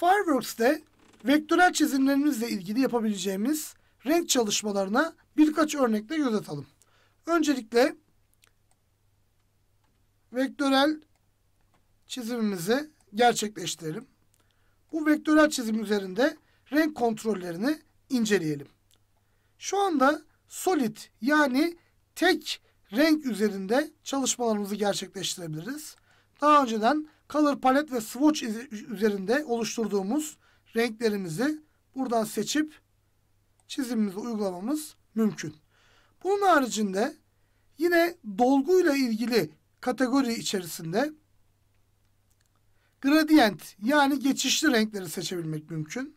Fireworks'te vektörel çizimlerimizle ilgili yapabileceğimiz renk çalışmalarına birkaç örnekle göz atalım. Öncelikle vektörel çizimimizi gerçekleştirelim. Bu vektörel çizim üzerinde renk kontrollerini inceleyelim. Şu anda solid yani tek renk üzerinde çalışmalarımızı gerçekleştirebiliriz daha önceden color palet ve swatch üzerinde oluşturduğumuz renklerimizi buradan seçip çizimimizi uygulamamız mümkün. Bunun haricinde yine dolguyla ilgili kategori içerisinde gradient yani geçişli renkleri seçebilmek mümkün.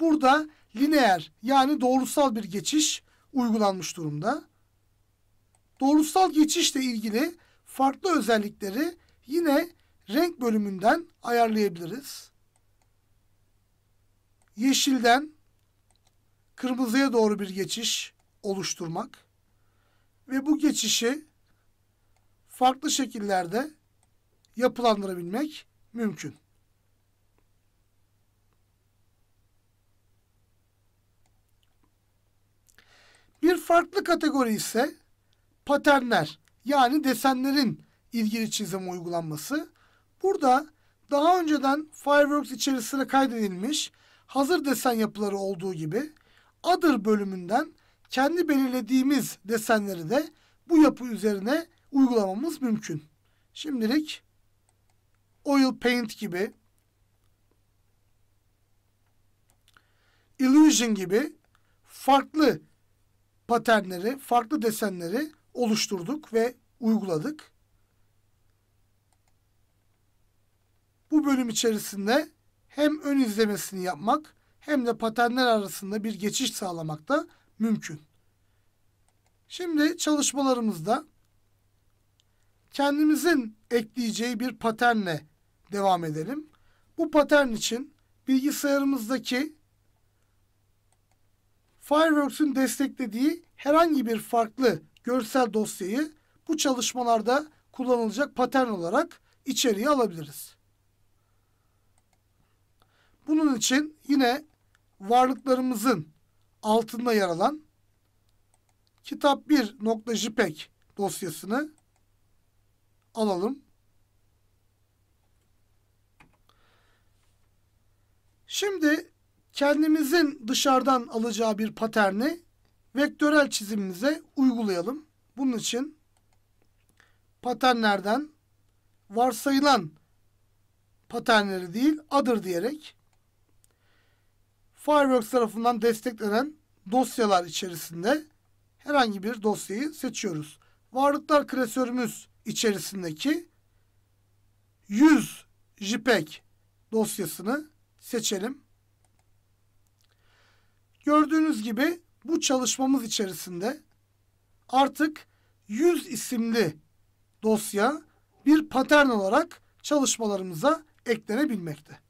Burada lineer yani doğrusal bir geçiş uygulanmış durumda. Doğrusal geçişle ilgili farklı özellikleri Yine renk bölümünden ayarlayabiliriz. Yeşilden kırmızıya doğru bir geçiş oluşturmak ve bu geçişi farklı şekillerde yapılandırabilmek mümkün. Bir farklı kategori ise paternler yani desenlerin ilgili çizim uygulanması. Burada daha önceden Fireworks içerisine kaydedilmiş hazır desen yapıları olduğu gibi Other bölümünden kendi belirlediğimiz desenleri de bu yapı üzerine uygulamamız mümkün. Şimdilik Oil Paint gibi Illusion gibi farklı paternleri, farklı desenleri oluşturduk ve uyguladık. bölüm içerisinde hem ön izlemesini yapmak hem de paternler arasında bir geçiş sağlamak da mümkün. Şimdi çalışmalarımızda kendimizin ekleyeceği bir paternle devam edelim. Bu patern için bilgisayarımızdaki Fireworks'un desteklediği herhangi bir farklı görsel dosyayı bu çalışmalarda kullanılacak patern olarak içeriye alabiliriz. Bunun için yine varlıklarımızın altında yer alan kitap 1.jpeg dosyasını alalım. Şimdi kendimizin dışarıdan alacağı bir paterni vektörel çizimimize uygulayalım. Bunun için paternlerden varsayılan paternleri değil adır diyerek Fireworks tarafından desteklenen dosyalar içerisinde herhangi bir dosyayı seçiyoruz. Varlıklar klasörümüz içerisindeki 100 JPEG dosyasını seçelim. Gördüğünüz gibi bu çalışmamız içerisinde artık 100 isimli dosya bir patern olarak çalışmalarımıza eklenebilmekte.